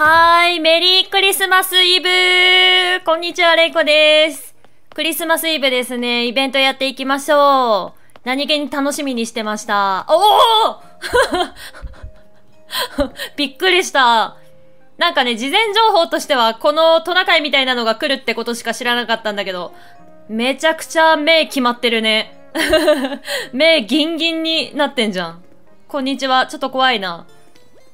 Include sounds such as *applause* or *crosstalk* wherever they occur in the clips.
はーい、メリークリスマスイブこんにちは、れいこです。クリスマスイブですね、イベントやっていきましょう。何気に楽しみにしてました。おお *laughs* びっくりした。なんかね、事前情報としては、このトナカイみたいなのが来るってことしか知らなかったんだけど、めちゃくちゃ目決まってるね。*laughs* 目ギンギンになってんじゃん。こんにちは。ちょっと怖いな。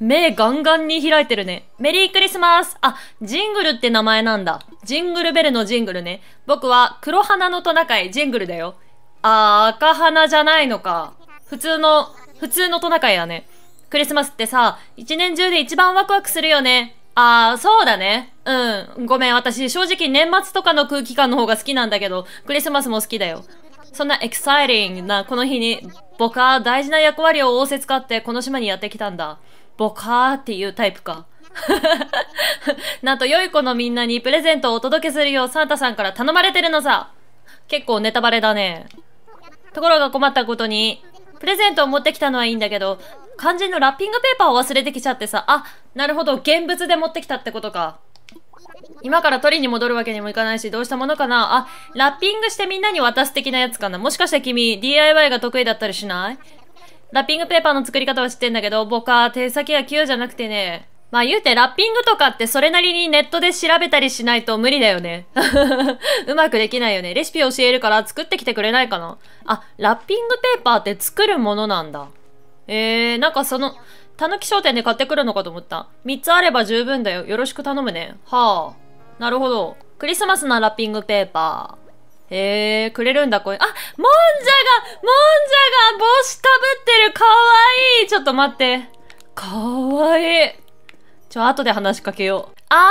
目ガンガンに開いてるね。メリークリスマスあ、ジングルって名前なんだ。ジングルベルのジングルね。僕は黒花のトナカイ、ジングルだよ。あー、赤花じゃないのか。普通の、普通のトナカイだね。クリスマスってさ、一年中で一番ワクワクするよね。あー、そうだね。うん。ごめん、私、正直年末とかの空気感の方が好きなんだけど、クリスマスも好きだよ。そんなエクサイリングなこの日に、僕は大事な役割を仰せ使ってこの島にやってきたんだ。ボカーっていうタイプか。なんと良い子のみんなにプレゼントをお届けするようサンタさんから頼まれてるのさ。結構ネタバレだね。ところが困ったことに、プレゼントを持ってきたのはいいんだけど、肝心のラッピングペーパーを忘れてきちゃってさ、あ、なるほど、現物で持ってきたってことか。今から取りに戻るわけにもいかないし、どうしたものかなあ、ラッピングしてみんなに渡す的なやつかなもしかして君、DIY が得意だったりしないラッピングペーパーの作り方は知ってんだけど、僕は手先が器用じゃなくてね。まあ言うてラッピングとかってそれなりにネットで調べたりしないと無理だよね。*laughs* うまくできないよね。レシピ教えるから作ってきてくれないかな。あ、ラッピングペーパーって作るものなんだ。えー、なんかその、たぬき商店で買ってくるのかと思った。3つあれば十分だよ。よろしく頼むね。はあ。なるほど。クリスマスなラッピングペーパー。へえ、くれるんだ、これ。あ、もんじゃが、もんじゃが、帽子かぶってる、かわいい。ちょっと待って。かわいい。ちょ、後で話しかけよう。あ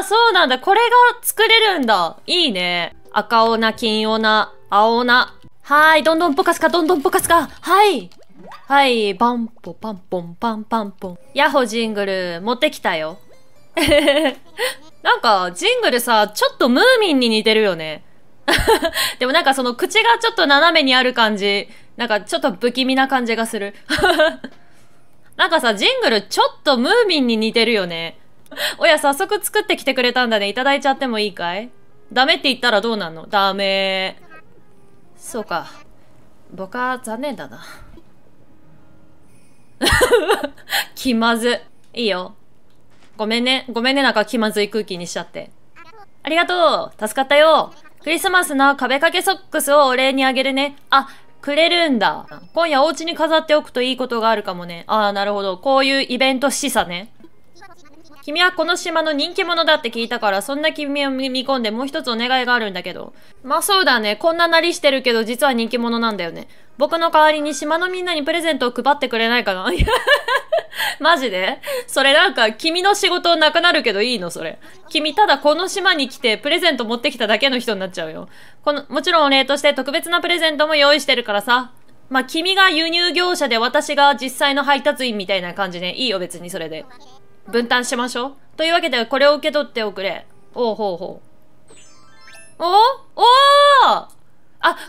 ー、そうなんだ。これが作れるんだ。いいね。赤オナ、金オナ、青オナ。はーい、どんどんぽかすか、どんどんぽかすか。はい。はい、バンポ、パンポン、パンパンポン。ヤホジングル、持ってきたよ。*laughs* なんか、ジングルさ、ちょっとムーミンに似てるよね。*laughs* でもなんかその口がちょっと斜めにある感じ、なんかちょっと不気味な感じがする。*laughs* なんかさ、ジングルちょっとムーミンに似てるよね。*laughs* おや、早速作ってきてくれたんだね。いただいちゃってもいいかいダメって言ったらどうなんのダメそうか。僕は残念だな。気まず。いいよ。ごめんね。ごめんね。なんか気まずい空気にしちゃって。ありがとう助かったよクリスマスの壁掛けソックスをお礼にあげるね。あ、くれるんだ。今夜お家に飾っておくといいことがあるかもね。ああ、なるほど。こういうイベント示唆ね。君はこの島の人気者だって聞いたから、そんな君を見込んでもう一つお願いがあるんだけど。まあそうだね。こんななりしてるけど、実は人気者なんだよね。僕の代わりに島のみんなにプレゼントを配ってくれないかな *laughs* マジでそれなんか、君の仕事なくなるけどいいのそれ。君ただこの島に来てプレゼント持ってきただけの人になっちゃうよ。この、もちろんお礼として特別なプレゼントも用意してるからさ。まあ、君が輸入業者で私が実際の配達員みたいな感じね。いいよ別にそれで。分担しましょう。というわけで、これを受け取っておくれ。おうほうほう。おおあ、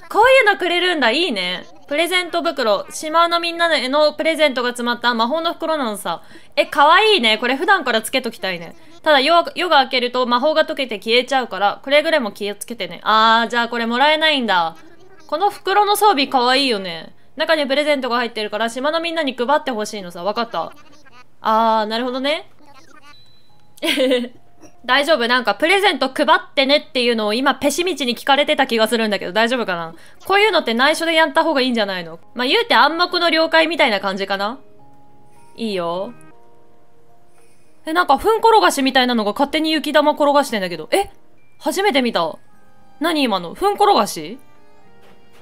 こういうのくれるんだ。いいね。プレゼント袋。島のみんなののプレゼントが詰まった魔法の袋なのさ。え、かわいいね。これ普段からつけときたいね。ただ夜、夜が明けると魔法が溶けて消えちゃうから、くれぐれも気をつけてね。あー、じゃあこれもらえないんだ。この袋の装備かわいいよね。中にプレゼントが入ってるから、島のみんなに配ってほしいのさ。わかった。あー、なるほどね。*laughs* 大丈夫なんかプレゼント配ってねっていうのを今ペシ道に聞かれてた気がするんだけど大丈夫かなこういうのって内緒でやった方がいいんじゃないのまあ、言うて暗黙の了解みたいな感じかないいよ。え、なんか、ふん転がしみたいなのが勝手に雪玉転がしてんだけど。え初めて見た。何今のふん転がし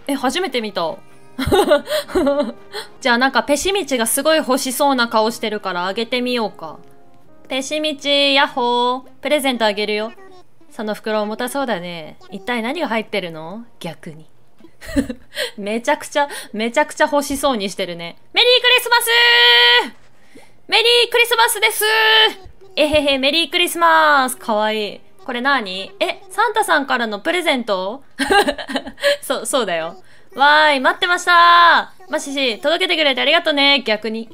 え、初めて見た。*laughs* じゃあなんかペシミチがすごい欲しそうな顔してるからあげてみようか。ペシミチ、ヤッホー。プレゼントあげるよ。その袋重たそうだね。一体何が入ってるの逆に。*laughs* めちゃくちゃ、めちゃくちゃ欲しそうにしてるね。メリークリスマスメリークリスマスですえへへ、メリークリスマスかわいい。これ何え、サンタさんからのプレゼント *laughs* そそうだよ。わーい、待ってましたーましし、届けてくれてありがとね逆に。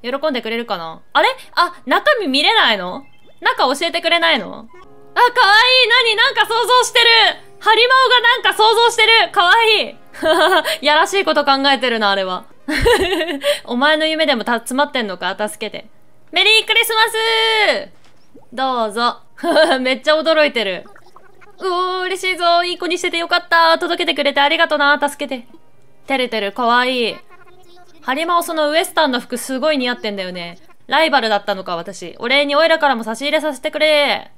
喜んでくれるかなあれあ、中身見れないの中教えてくれないのあ、かわいい何なんか想像してるハリマオがなんか想像してるかわいい *laughs* やらしいこと考えてるな、あれは。*laughs* お前の夢でもた詰まってんのか助けて。メリークリスマスどうぞ。*laughs* めっちゃ驚いてる。うおー、嬉しいぞ。いい子にしててよかった。届けてくれてありがとうな。助けて。てるてる、かわいい。ハリマオそのウエスタンの服すごい似合ってんだよね。ライバルだったのか、私。お礼にオイラからも差し入れさせてくれ。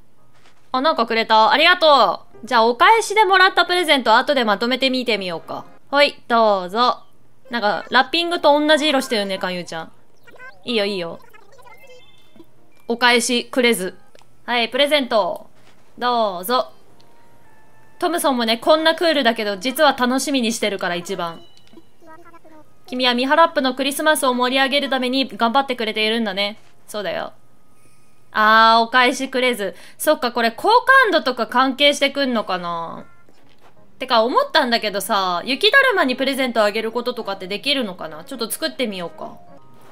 あ、なんかくれた。ありがとう。じゃあ、お返しでもらったプレゼント後でまとめてみてみようか。はい、どうぞ。なんか、ラッピングと同じ色してるね、かんゆうちゃん。いいよ、いいよ。お返し、くれず。はい、プレゼント。どうぞ。トムソンもね、こんなクールだけど、実は楽しみにしてるから、一番。君はミハラップのクリスマスを盛り上げるために頑張ってくれているんだね。そうだよ。あー、お返しくれず。そっか、これ好感度とか関係してくんのかなてか、思ったんだけどさ、雪だるまにプレゼントあげることとかってできるのかなちょっと作ってみようか。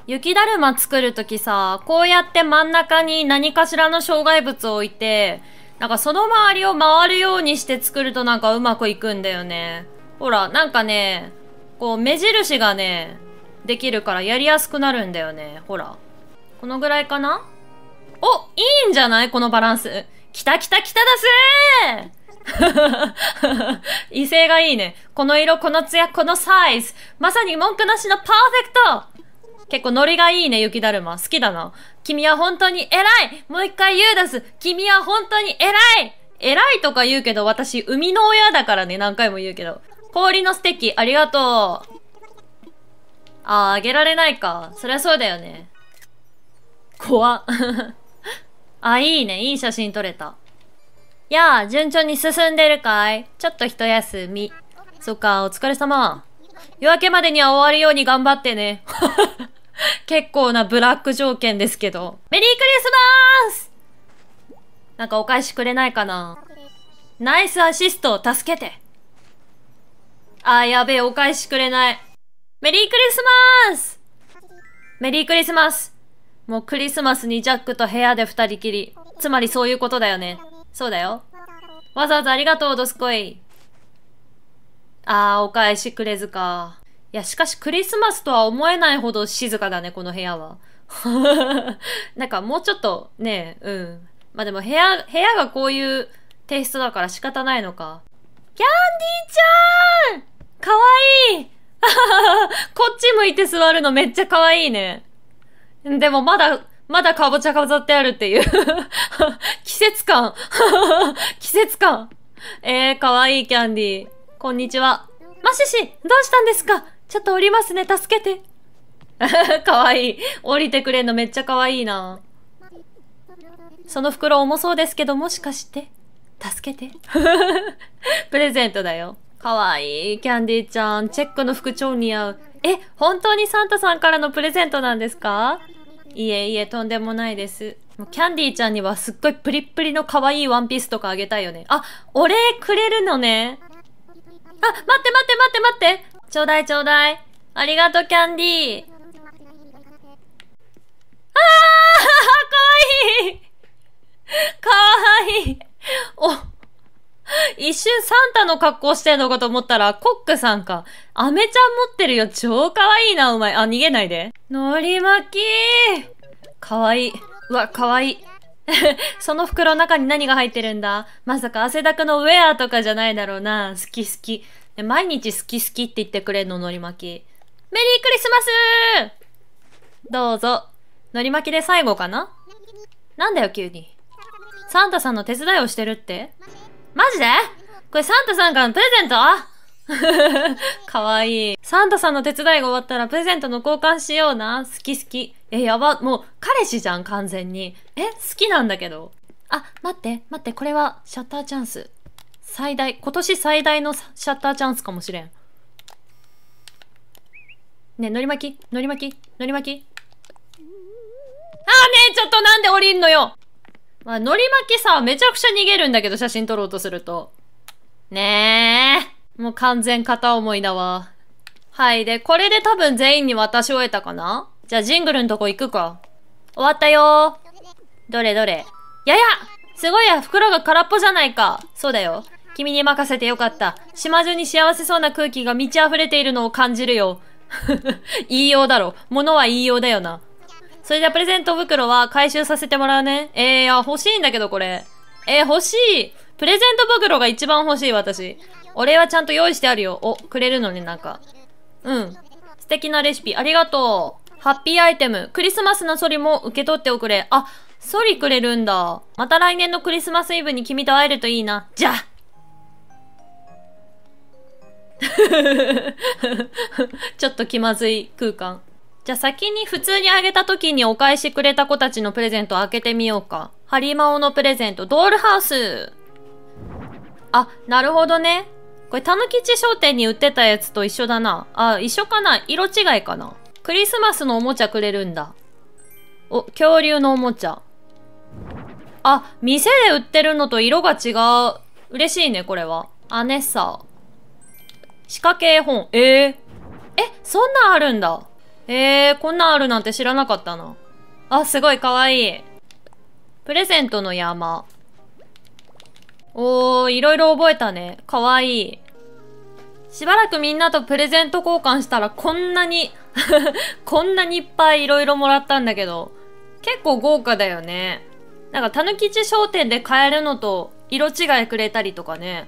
雪だるま作るときさ、こうやって真ん中に何かしらの障害物を置いて、なんかその周りを回るようにして作るとなんかうまくいくんだよね。ほら、なんかね、こう目印がね、できるからやりやすくなるんだよね。ほら。このぐらいかなおいいんじゃないこのバランス。きたきたきただすー *laughs* 威勢がいいね。この色、このツヤ、このサイズ。まさに文句なしのパーフェクト結構ノリがいいね、雪だるま。好きだな。君は本当に偉いもう一回言うだす。君は本当に偉い偉いとか言うけど、私、生みの親だからね、何回も言うけど。氷のステッキ、ありがとう。あー、あげられないか。そりゃそうだよね。怖っ。*laughs* あ、いいね。いい写真撮れた。やあ、順調に進んでるかいちょっと一休み。そっか、お疲れ様。夜明けまでには終わるように頑張ってね。*laughs* *laughs* 結構なブラック条件ですけど。メリークリスマスなんかお返しくれないかなナイスアシスト、助けて。あー、やべえ、お返しくれない。メリークリスマスメリークリスマスもうクリスマスにジャックと部屋で二人きり。つまりそういうことだよね。そうだよ。わざわざありがとう、ドスコイ。あー、お返しくれずか。いや、しかしクリスマスとは思えないほど静かだね、この部屋は。*laughs* なんかもうちょっとね、うん。まあでも部屋、部屋がこういうテイストだから仕方ないのか。キャンディーちゃんかわいい *laughs* こっち向いて座るのめっちゃかわいいね。でもまだ、まだかぼちゃ飾ってあるっていう *laughs* 季節感季節感。えー、かわいいキャンディー。こんにちは。マシシ、どうしたんですかちょっと降りますね、助けて。*laughs* かわいい。降りてくれんのめっちゃかわいいな。その袋重そうですけど、もしかして、助けて。*laughs* プレゼントだよ。かわいい、キャンディーちゃん。チェックの服超似合う。え、本当にサンタさんからのプレゼントなんですかいえいえ、とんでもないです。もうキャンディーちゃんにはすっごいプリップリの可愛いワンピースとかあげたいよね。あ、お礼くれるのね。あ、待って待って待って待ってちょうだいちょうだい。ありがとう、キャンディー。あーかわいいかわいいお、一瞬サンタの格好してんのかと思ったら、コックさんか。アメちゃん持ってるよ。超かわいいな、お前。あ、逃げないで。のり巻きかわいい。うわ、かわいい。*laughs* その袋の中に何が入ってるんだまさか汗だくのウェアとかじゃないだろうな。好き好き。で、毎日好き好きって言ってくれんの、のり巻き。メリークリスマスどうぞ。のり巻きで最後かななんだよ、急に。サンタさんの手伝いをしてるってマジでこれサンタさんからのプレゼント *laughs* かわいい。サンタさんの手伝いが終わったらプレゼントの交換しような。好き好き。え、やば、もう彼氏じゃん、完全に。え、好きなんだけど。あ、待って、待って、これはシャッターチャンス。最大、今年最大のシャッターチャンスかもしれん。ねのり巻きのり巻きのり巻きああねえ、ちょっとなんで降りんのよまあ、のり巻きさ、めちゃくちゃ逃げるんだけど、写真撮ろうとすると。ねえ。もう完全片思いだわ。はい。で、これで多分全員に渡し終えたかなじゃあ、ジングルのとこ行くか。終わったよどれどれ。ややすごいや、袋が空っぽじゃないか。そうだよ。君に任せてよかった。島中に幸せそうな空気が満ち溢れているのを感じるよ。言 *laughs* いようだろ。物は言いようだよな。それじゃプレゼント袋は回収させてもらうね。えー、あや、欲しいんだけどこれ。えー、欲しい。プレゼント袋が一番欲しい私。お礼はちゃんと用意してあるよ。お、くれるのね、なんか。うん。素敵なレシピ、ありがとう。ハッピーアイテム。クリスマスのソリも受け取っておくれ。あ、ソリくれるんだ。また来年のクリスマスイブに君と会えるといいな。じゃあ *laughs* ちょっと気まずい空間。じゃあ先に普通にあげた時にお返しくれた子たちのプレゼントを開けてみようか。ハリマオのプレゼント、ドールハウスあ、なるほどね。これ、たぬきち商店に売ってたやつと一緒だな。あ、一緒かな色違いかなクリスマスのおもちゃくれるんだ。お、恐竜のおもちゃ。あ、店で売ってるのと色が違う。嬉しいね、これは。アネッサ。仕掛け絵本。えー、え、そんなんあるんだ。えー、こんなんあるなんて知らなかったな。あ、すごいかわいい。プレゼントの山。おー、いろいろ覚えたね。かわいい。しばらくみんなとプレゼント交換したらこんなに *laughs* こんなにいっぱいいろいろもらったんだけど、結構豪華だよね。なんか、たぬきち商店で買えるのと、色違いくれたりとかね。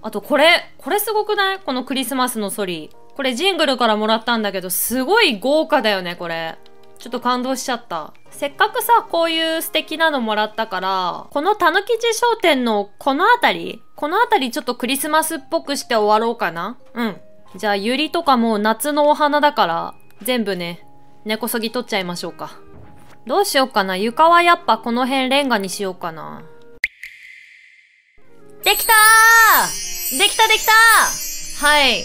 あと、これ、これすごくないこのクリスマスのソリ。これ、ジングルからもらったんだけど、すごい豪華だよね、これ。ちょっと感動しちゃった。せっかくさ、こういう素敵なのもらったから、このたぬきち商店のこの辺り、この辺りちょっとクリスマスっぽくして終わろうかな。うん。じゃあ、ゆりとかも夏のお花だから、全部ね、根こそぎ取っちゃいましょうか。どうしようかな。床はやっぱこの辺レンガにしようかな。できたーできたできたはい。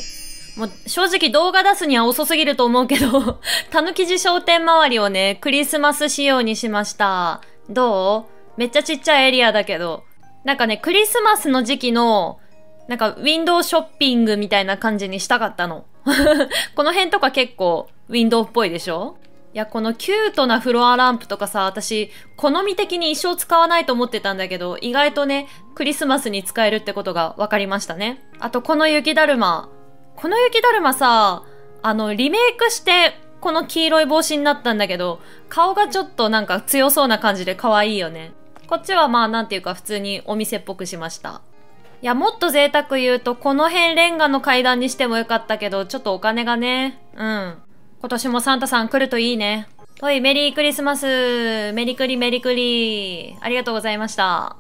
もう正直動画出すには遅すぎると思うけど *laughs* たぬきじ商店周りをね、クリスマス仕様にしました。どうめっちゃちっちゃいエリアだけど。なんかね、クリスマスの時期の、なんかウィンドウショッピングみたいな感じにしたかったの。*laughs* この辺とか結構ウィンドウっぽいでしょいや、このキュートなフロアランプとかさ、私、好み的に一生使わないと思ってたんだけど、意外とね、クリスマスに使えるってことが分かりましたね。あと、この雪だるま。この雪だるまさ、あの、リメイクして、この黄色い帽子になったんだけど、顔がちょっとなんか強そうな感じで可愛いよね。こっちはまあ、なんていうか普通にお店っぽくしました。いや、もっと贅沢言うと、この辺レンガの階段にしてもよかったけど、ちょっとお金がね、うん。今年もサンタさん来るといいね。おい、メリークリスマスメリクリメリクリありがとうございました。